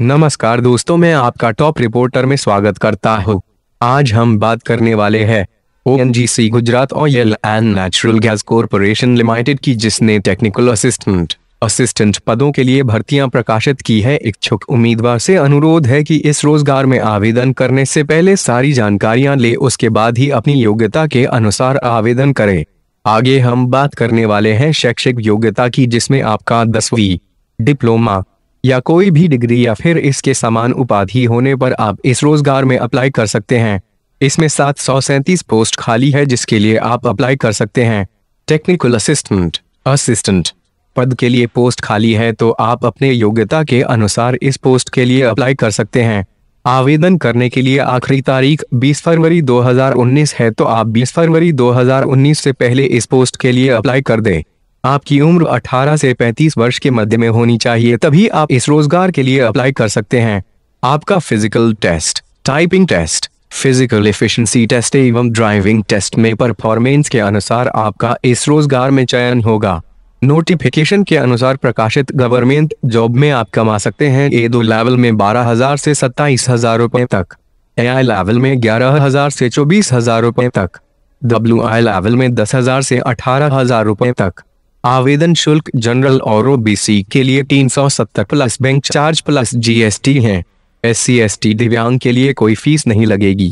नमस्कार दोस्तों मैं आपका टॉप रिपोर्टर में स्वागत करता हूँ आज हम बात करने वाले हैं ओ Gujarat oil and natural gas corporation limited की जिसने टेक्निकल असिस्टेंट असिस्टेंट पदों के लिए भर्तियां प्रकाशित की है इच्छुक उम्मीदवार से अनुरोध है कि इस रोजगार में आवेदन करने से पहले सारी जानकारियां ले उसके बाद ही अपनी योग्यता के अनुसार आवेदन करें आगे हम बात करने वाले हैं शैक्षिक योग्यता की जिसमें आपका दसवीं डिप्लोमा या कोई भी डिग्री या फिर इसके समान उपाधि होने पर आप इस रोजगार में अप्लाई कर सकते हैं इसमें सात सौ सैंतीस पोस्ट खाली है जिसके लिए आप अप्लाई कर सकते हैं टेक्निकल असिस्टेंट असिस्टेंट पद के लिए पोस्ट खाली है तो आप अपने योग्यता के अनुसार इस पोस्ट के लिए अप्लाई कर सकते हैं आवेदन करने के लिए आखिरी तारीख 20 फरवरी 2019 है तो आप 20 फरवरी 2019 से पहले इस पोस्ट के लिए अप्लाई कर दें आपकी उम्र 18 से 35 वर्ष के मध्य में होनी चाहिए तभी आप इस रोजगार के लिए अप्लाई कर सकते हैं आपका physical test typing test physical efficiency test एवं ड्राइविंग टेस्ट में परफॉर्मेंस के अनुसार आपका इस रोजगार में चयन होगा नोटिफिकेशन के अनुसार प्रकाशित गवर्नमेंट जॉब में आप कमा सकते हैं ए दो लेवल में बारह हजार से सत्ताईस हजार रुपए तक ए आई लेवल में ग्यारह हजार से चौबीस हजार रुपए तक डब्ल्यू आई लेवल में दस हजार से अठारह हजार रुपए तक आवेदन शुल्क जनरल और ओबीसी के लिए तीन सौ सत्तर plus bank charge plus GST है एस सी एस टी दिव्यांग के लिए कोई फीस नहीं लगेगी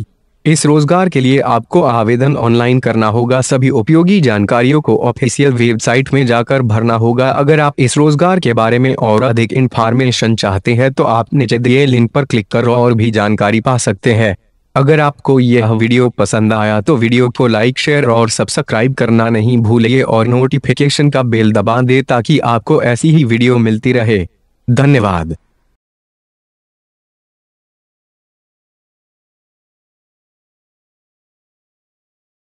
इस रोजगार के लिए आपको आवेदन ऑनलाइन करना होगा सभी उपयोगी जानकारियों को ऑफिशियल वेबसाइट में जाकर भरना होगा अगर आप इस रोजगार के बारे में और अधिक इन्फॉर्मेशन चाहते हैं तो आप नीचे दिए लिंक पर क्लिक कर और भी जानकारी पा सकते हैं अगर आपको यह वीडियो पसंद आया तो वीडियो को लाइक शेयर और सब्सक्राइब करना नहीं भूलिए और नोटिफिकेशन का बेल दबा दे ताकि आपको ऐसी ही वीडियो मिलती रहे धन्यवाद